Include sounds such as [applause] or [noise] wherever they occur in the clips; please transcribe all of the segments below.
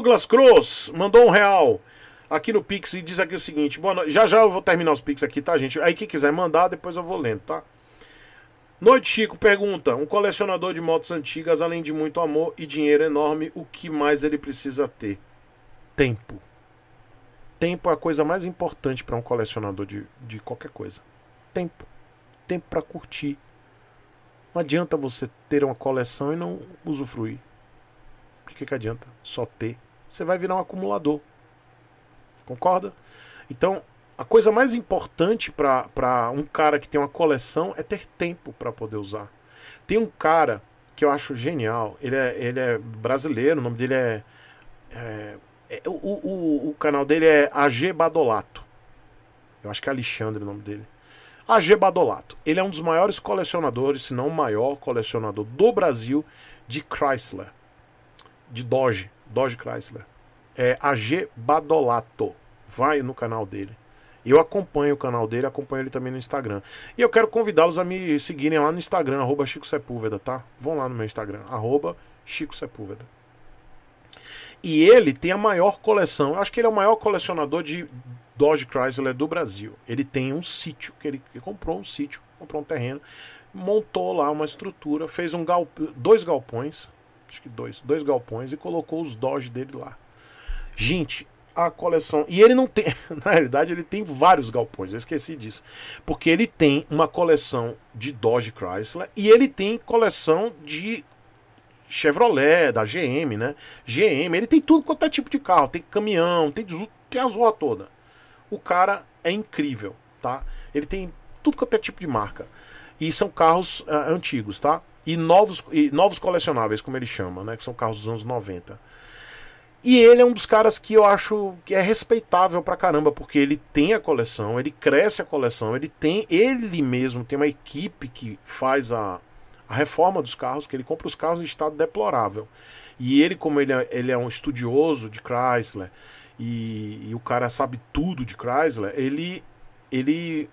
Douglas Cruz mandou um real aqui no Pix e diz aqui o seguinte: boa Já já eu vou terminar os Pix aqui, tá, gente? Aí quem quiser mandar, depois eu vou lendo, tá? Noite Chico pergunta: um colecionador de motos antigas, além de muito amor e dinheiro enorme, o que mais ele precisa ter? Tempo. Tempo é a coisa mais importante para um colecionador de, de qualquer coisa. Tempo. Tempo para curtir. Não adianta você ter uma coleção e não usufruir. Por que, que adianta só ter? você vai virar um acumulador. Concorda? Então, a coisa mais importante para um cara que tem uma coleção é ter tempo para poder usar. Tem um cara que eu acho genial, ele é, ele é brasileiro, o nome dele é. é, é o, o, o canal dele é AG Badolato. Eu acho que é Alexandre o nome dele. AG Badolato. Ele é um dos maiores colecionadores, se não o maior colecionador do Brasil de Chrysler, de Dodge. Dodge Chrysler, é AG Badolato. Vai no canal dele. Eu acompanho o canal dele, acompanho ele também no Instagram. E eu quero convidá-los a me seguirem lá no Instagram, arroba Chico Sepúlveda, tá? Vão lá no meu Instagram, arroba Chico Sepúlveda. E ele tem a maior coleção, eu acho que ele é o maior colecionador de Dodge Chrysler do Brasil. Ele tem um sítio, que ele, ele comprou um sítio, comprou um terreno, montou lá uma estrutura, fez um galp, dois galpões, acho que dois, dois galpões e colocou os Dodge dele lá. Gente, a coleção. E ele não tem, [laughs] na realidade, ele tem vários galpões, eu esqueci disso. Porque ele tem uma coleção de Dodge Chrysler e ele tem coleção de Chevrolet, da GM, né? GM, ele tem tudo quanto é tipo de carro, tem caminhão, tem, tem a zorra toda. O cara é incrível, tá? Ele tem tudo quanto é tipo de marca. E são carros uh, antigos, tá? E novos, e novos colecionáveis, como ele chama, né? Que são carros dos anos 90. E ele é um dos caras que eu acho que é respeitável pra caramba, porque ele tem a coleção, ele cresce a coleção, ele tem, ele mesmo tem uma equipe que faz a, a reforma dos carros, que ele compra os carros em estado deplorável. E ele, como ele é, ele é um estudioso de Chrysler, e, e, o cara sabe tudo de Chrysler, ele, ele,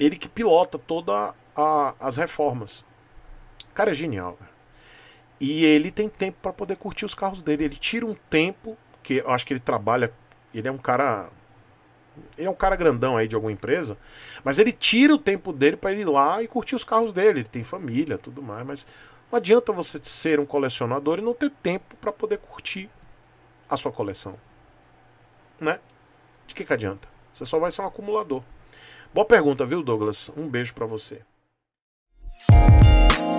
ele que pilota toda a, as reformas. Cara, é genial. Cara. E ele tem tempo para poder curtir os carros dele. Ele tira um tempo, que eu acho que ele trabalha. Ele é um cara. Ele é um cara grandão aí de alguma empresa. Mas ele tira o tempo dele para ir lá e curtir os carros dele. Ele tem família, tudo mais. Mas não adianta você ser um colecionador e não ter tempo para poder curtir a sua coleção. Né? De que, que adianta? Você só vai ser um acumulador. Boa pergunta, viu, Douglas? Um beijo para você. Thank you